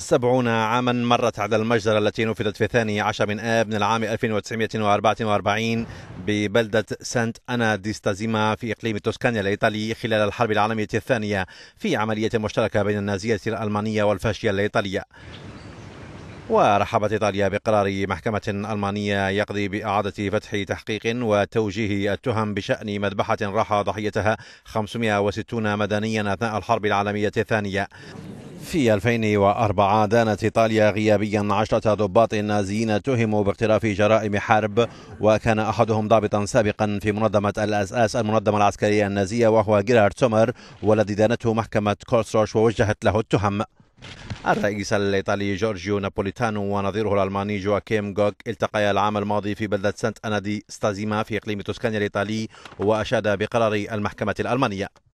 سبعون عاما مرت على المجزرة التي نفذت في الثاني عشر من آب من العام 1944 ببلدة سانت أنا ديستازيما في إقليم توسكانيا الإيطالي خلال الحرب العالمية الثانية في عملية مشتركة بين النازية الألمانية والفاشية الإيطالية ورحبت إيطاليا بقرار محكمة ألمانية يقضي بإعادة فتح تحقيق وتوجيه التهم بشأن مذبحة راح ضحيتها 560 مدنيا أثناء الحرب العالمية الثانية في 2004 دانت إيطاليا غيابيا عشرة ضباط نازيين تهموا باقتراف جرائم حرب وكان أحدهم ضابطا سابقا في منظمة أس المنظمة العسكرية النازية وهو جيرارد سومر والذي دانته محكمة كولستروش ووجهت له التهم الرئيس الإيطالي جورجيو نابوليتانو ونظيره الألماني جواكيم جوك التقيا العام الماضي في بلدة سانت أنادي ستازيما في إقليم توسكانيا الإيطالي وأشاد بقرار المحكمة الألمانية